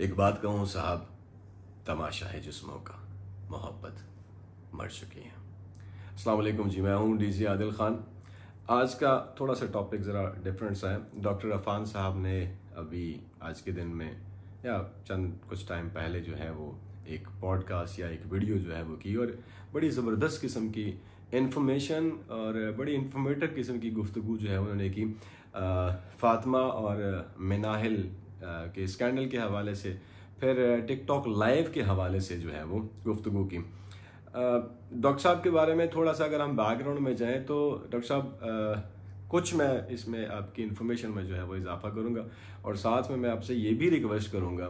एक बात कहूँ साहब तमाशा है जिस्मों का मोहब्बत मर चुकी है असलकुम जी मैं हूँ डीजी आदिल ख़ान आज का थोड़ा सा टॉपिक ज़रा डिफरेंट सा है डॉक्टर अफान साहब ने अभी आज के दिन में या चंद कुछ टाइम पहले जो है वो एक पॉडकास्ट या एक वीडियो जो है वो की और बड़ी ज़बरदस्त किस्म की इन्फॉर्मेशन और बड़ी इन्फॉर्मेटिव किस्म की गुफ्तु जो है उन्होंने की फ़ातिमा और मिनाहिल के स्कैंडल के हवाले से फिर टिकटॉक लाइव के हवाले से जो है वो गुफ्तु की डॉक्टर साहब के बारे में थोड़ा सा अगर हम बैकग्राउंड में जाएँ तो डॉक्टर साहब कुछ मैं इसमें आपकी इन्फॉर्मेशन में जो है वो इजाफा करूँगा और साथ में मैं आपसे ये भी रिक्वेस्ट करूँगा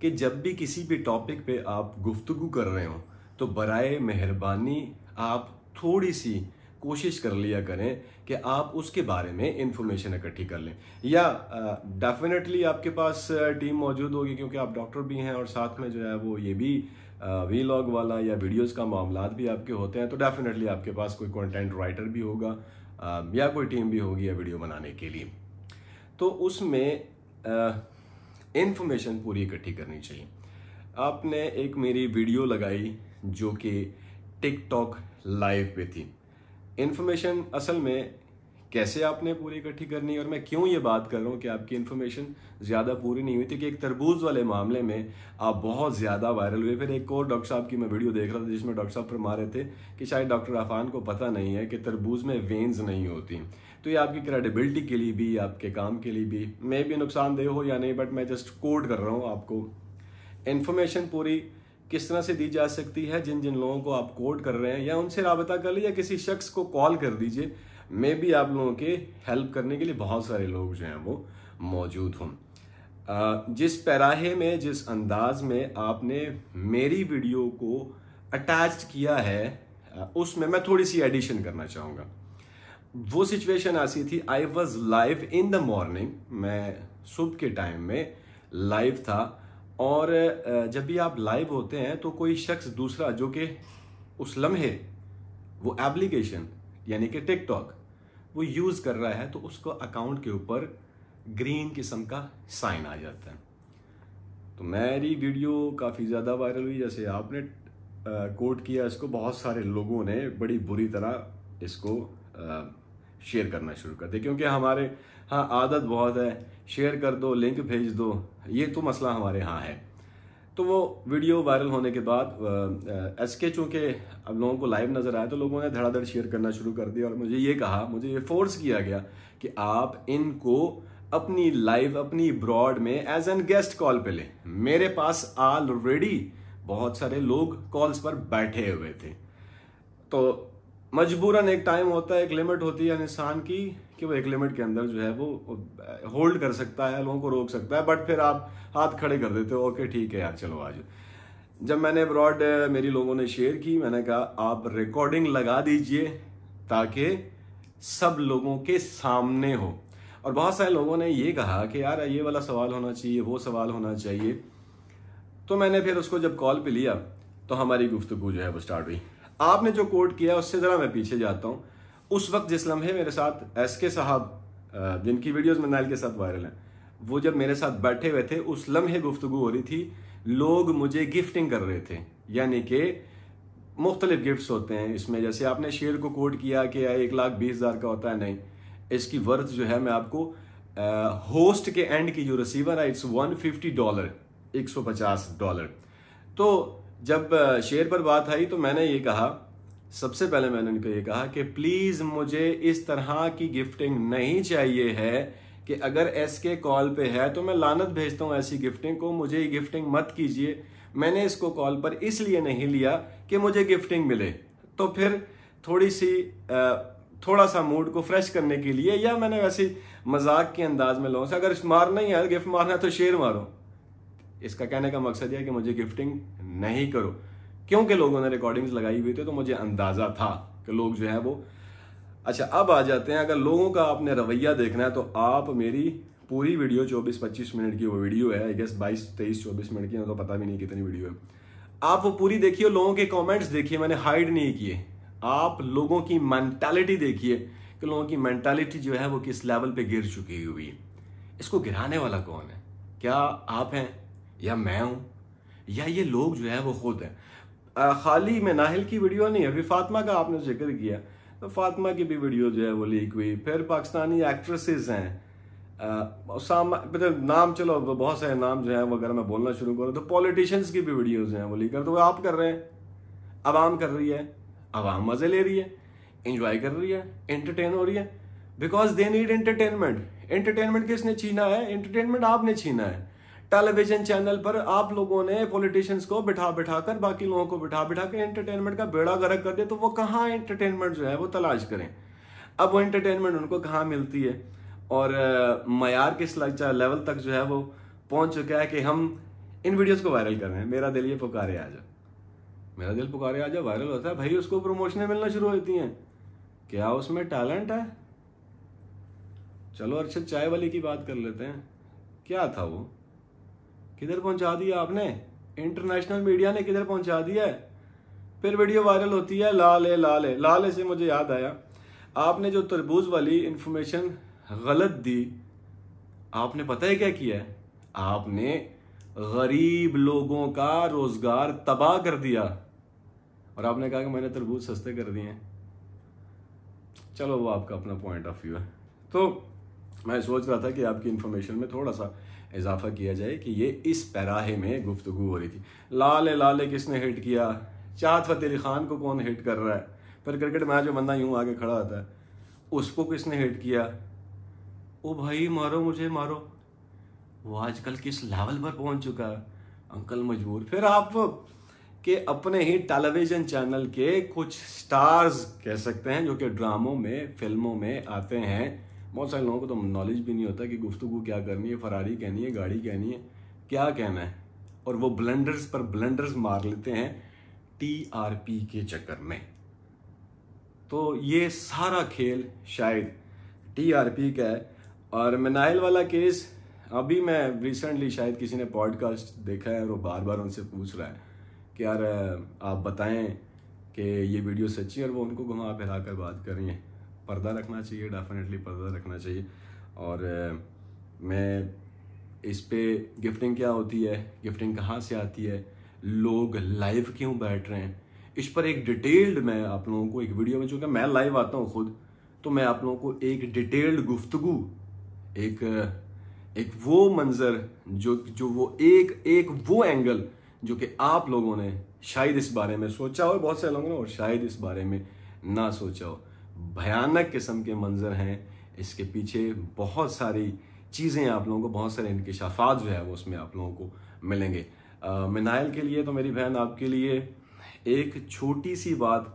कि जब भी किसी भी टॉपिक पे आप गुफ्तु कर रहे हो तो बरए मेहरबानी आप थोड़ी सी कोशिश कर लिया करें कि आप उसके बारे में इंफॉर्मेशन इकट्ठी कर लें या डेफिनेटली आपके पास टीम मौजूद होगी क्योंकि आप डॉक्टर भी हैं और साथ में जो है वो ये भी वी uh, वाला या वीडियोस का मामला भी आपके होते हैं तो डेफिनेटली आपके पास कोई कंटेंट राइटर भी होगा uh, या कोई टीम भी होगी या वीडियो बनाने के लिए तो उसमें इंफॉर्मेशन पूरी इकट्ठी करनी चाहिए आपने एक मेरी वीडियो लगाई जो कि टिकटॉक लाइव पे थी इन्फॉर्मेशन असल में कैसे आपने पूरी इकट्ठी करनी और मैं क्यों ये बात कर रहा हूँ कि आपकी इन्फॉर्मेशन ज़्यादा पूरी नहीं हुई थी कि एक तरबूज वाले मामले में आप बहुत ज़्यादा वायरल हुए फिर एक और डॉक्टर साहब की मैं वीडियो देख रहा था जिसमें डॉक्टर साहब फरमा रहे थे कि शायद डॉक्टर आफान को पता नहीं है कि तरबूज में वेंस नहीं होती तो ये आपकी क्रेडिबिलिटी के लिए भी आपके काम के लिए भी मे भी नुकसानदेह हो या नहीं बट मैं जस्ट कोट कर रहा हूँ आपको इन्फॉर्मेशन पूरी किस तरह से दी जा सकती है जिन जिन लोगों को आप कोड कर रहे हैं या उनसे रबता कर लीजिए या किसी शख्स को कॉल कर दीजिए मे भी आप लोगों के हेल्प करने के लिए बहुत सारे लोग जो हैं वो मौजूद हों जिस पैराहे में जिस अंदाज में आपने मेरी वीडियो को अटैच किया है उसमें मैं थोड़ी सी एडिशन करना चाहूँगा वो सिचुएशन ऐसी थी I was live in the morning मैं सुबह के टाइम में लाइव था और जब भी आप लाइव होते हैं तो कोई शख्स दूसरा जो कि उस लम्हे वो एप्लीकेशन यानी कि टिकटॉक वो यूज़ कर रहा है तो उसको अकाउंट के ऊपर ग्रीन किस्म का साइन आ जाता है तो मेरी वीडियो काफ़ी ज़्यादा वायरल हुई जैसे आपने कोट किया इसको बहुत सारे लोगों ने बड़ी बुरी तरह इसको शेयर करना शुरू कर दे क्योंकि हमारे हाँ आदत बहुत है शेयर कर दो लिंक भेज दो ये तो मसला हमारे यहाँ है तो वो वीडियो वायरल होने के बाद एस के चूँकि अब लोगों को लाइव नज़र आया तो लोगों ने धड़ाधड़ शेयर करना शुरू कर दिया और मुझे ये कहा मुझे ये फोर्स किया गया कि आप इनको अपनी लाइव अपनी ब्रॉड में एज एन गेस्ट कॉल पे लें मेरे पास ऑलरेडी बहुत सारे लोग कॉल्स पर बैठे हुए थे तो मजबूरन एक टाइम होता है एक लिमिट होती है इंसान की कि वो एक लिमिट के अंदर जो है वो होल्ड कर सकता है लोगों को रोक सकता है बट फिर आप हाथ खड़े कर देते हो ओके ठीक है यार चलो आज जब मैंने ब्रॉड मेरी लोगों ने शेयर की मैंने कहा आप रिकॉर्डिंग लगा दीजिए ताकि सब लोगों के सामने हो और बहुत सारे लोगों ने ये कहा कि यार ये वाला सवाल होना चाहिए वो सवाल होना चाहिए तो मैंने फिर उसको जब कॉल पे लिया तो हमारी गुफ्तगु जो है वो स्टार्ट हुई आपने जो कोर्ट किया उससे ज़रा मैं पीछे जाता हूँ उस वक्त जिस लम्हे मेरे साथ एस के साहब जिनकी वीडियोज़ मनाइल के साथ वायरल हैं वो जब मेरे साथ बैठे हुए थे उस लम्हे गुफ्तु हो रही थी लोग मुझे गिफ्टिंग कर रहे थे यानी कि मुख्तलिफ गिफ्ट होते हैं इसमें जैसे आपने शेयर को कोट किया कि एक लाख बीस हज़ार का होता है नहीं इसकी वर्थ जो है मैं आपको होस्ट के एंड की जो रिसीवर है इट्स वन फिफ्टी डॉलर एक सौ पचास डॉलर तो जब शेर पर बात आई तो मैंने ये कहा सबसे पहले मैंने उनको ये कहा कि प्लीज़ मुझे इस तरह की गिफ्टिंग नहीं चाहिए है कि अगर एस के कॉल पे है तो मैं लानत भेजता हूँ ऐसी गिफ्टिंग को मुझे ये गिफ्टिंग मत कीजिए मैंने इसको कॉल पर इसलिए नहीं लिया कि मुझे गिफ्टिंग मिले तो फिर थोड़ी सी थोड़ा सा मूड को फ्रेश करने के लिए या मैंने वैसे मजाक के अंदाज में लोगों से अगर मारना ही है गिफ्ट मारना है तो शेर मारो इसका कहने का मकसद यह कि मुझे गिफ्टिंग नहीं करो क्योंकि लोगों ने रिकॉर्डिंग्स लगाई हुई थी तो मुझे अंदाज़ा था कि लोग जो है वो अच्छा अब आ जाते हैं अगर लोगों का आपने रवैया देखना है तो आप मेरी पूरी वीडियो चौबीस पच्चीस मिनट की वो वीडियो है आई गेस बाईस तेईस चौबीस मिनट की तो पता भी नहीं कितनी वीडियो है आप वो पूरी देखिए लोगों के कमेंट्स देखिए मैंने हाइड नहीं किए आप लोगों की मैंटेलिटी देखिए कि लोगों की मैंटेलिटी जो है वो किस लेवल पे गिर चुकी हुई है इसको गिराने वाला कौन है क्या आप हैं या मैं हूं या ये लोग जो है वो खुद हैं खाली में नाहिल की वीडियो नहीं है फिर फातमा का आपने जिक्र किया तो फातमा की भी वीडियो जो है वो लीक हुई फिर पाकिस्तानी एक्ट्रेसेस हैं मतलब नाम चलो बहुत सारे नाम जो है वो अगर मैं बोलना शुरू करूँ तो पॉलिटिशियंस की भी वीडियोज हैं वो लीक कर तो वो आप कर रहे हैं आवाम कर रही है आवाम मज़े ले रही है इंजॉय कर रही है इंटरटेन हो रही है because they need entertainment entertainment किसने छीना है इंटरटेनमेंट आपने छीना है टेलीविजन चैनल पर आप लोगों ने पॉलिटिशियंस को बिठा बिठा कर बाकी लोगों को बिठा बिठा कर एंटरटेनमेंट का बेड़ा गर्क कर दे तो वो कहाँ एंटरटेनमेंट जो है वो तलाश करें अब वो एंटरटेनमेंट उनको कहाँ मिलती है और मैार किस लेवल तक जो है वो पहुंच चुका है कि हम इन वीडियोस को वायरल कर रहे हैं मेरा दिल ये पुकारे आ जा मेरा दिल पुकारे आ जा वायरल होता है भाई उसको प्रमोशनें मिलना शुरू होती हैं क्या उसमें टैलेंट है चलो अर्षद चाय वाले की बात कर लेते हैं क्या था वो किधर पहुंचा दिया आपने इंटरनेशनल मीडिया ने किधर पहुंचा दिया है फिर वीडियो वायरल होती है लाल लाल लाल से मुझे याद आया आपने जो तरबूज वाली इंफॉर्मेशन गलत दी आपने पता है क्या किया है आपने गरीब लोगों का रोजगार तबाह कर दिया और आपने कहा कि मैंने तरबूज सस्ते कर दिए चलो वो आपका अपना पॉइंट ऑफ व्यू है तो मैं सोच रहा था कि आपकी इन्फॉर्मेशन में थोड़ा सा इजाफा किया जाए कि ये इस पैराहे में गुफ्तु हो रही थी लाल लाल किसने हिट किया चाहत फतेह अली खान को कौन हिट कर रहा है फिर क्रिकेट में जो बंदा यूँ आगे खड़ा होता है उसको किसने हिट किया ओ भाई मारो मुझे मारो वो आजकल किस लेवल पर पहुंच चुका है अंकल मजबूर फिर आप के अपने ही टेलीविजन चैनल के कुछ स्टार्स कह सकते हैं जो कि ड्रामों में फिल्मों में आते हैं बहुत सारे लोगों को तो नॉलेज भी नहीं होता कि गुफ्तु क्या करनी है फरारी कहनी है गाड़ी कहनी है क्या कहना है और वो ब्लेंडर्स पर ब्लेंडर्स मार लेते हैं टी आर पी के चक्कर में तो ये सारा खेल शायद टी आर पी का है और मिनाइल वाला केस अभी मैं रिसेंटली शायद किसी ने पॉडकास्ट देखा है और वो बार बार उनसे पूछ रहा है कि यार आप बताएं कि ये वीडियो सच्ची है और वो उनको घुमा फिरा कर बात कर रही हैं पर्दा रखना चाहिए डेफिनेटली पर्दा रखना चाहिए और मैं इस पर गिफ्टिंग क्या होती है गिफ्टिंग कहाँ से आती है लोग लाइव क्यों बैठ रहे हैं इस पर एक डिटेल्ड मैं आप लोगों को एक वीडियो में चूँकि मैं लाइव आता हूँ खुद तो मैं आप लोगों को एक डिटेल्ड गुफ्तगु एक एक वो मंज़र जो जो वो एक एक वो एंगल जो कि आप लोगों ने शायद इस बारे में सोचा हो बहुत से लोगों ने और शायद इस बारे में ना सोचा हो भयानक किस्म के मंजर हैं इसके पीछे बहुत सारी चीज़ें आप लोगों को बहुत सारे इनकशाफात जो है वो उसमें आप लोगों को मिलेंगे मिनाइल के लिए तो मेरी बहन आपके लिए एक छोटी सी बात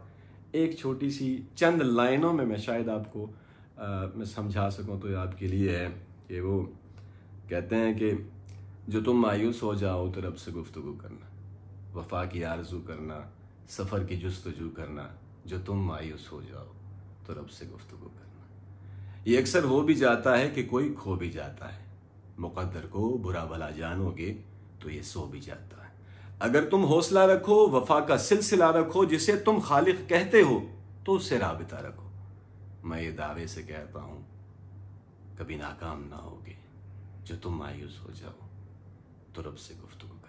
एक छोटी सी चंद लाइनों में मैं शायद आपको आ, मैं समझा सकूं तो आपके लिए है कि वो कहते हैं कि जो तुम मायूस हो जाओ तो रब से गुफ्तु करना वफा की आरजू करना सफ़र की जस्तजू करना जो तुम मायूस हो जाओ तो रब से गुफ्तु करना ये अक्सर हो भी जाता है कि कोई खो भी जाता है मुकद्दर को बुरा भला जानोगे तो ये सो भी जाता है अगर तुम हौसला रखो वफा का सिलसिला रखो जिसे तुम खालिक कहते हो तो उससे रबता रखो मैं ये दावे से कहता हूं कभी नाकाम ना होगे जो तुम मायूस हो जाओ तो रब से गुफ्तु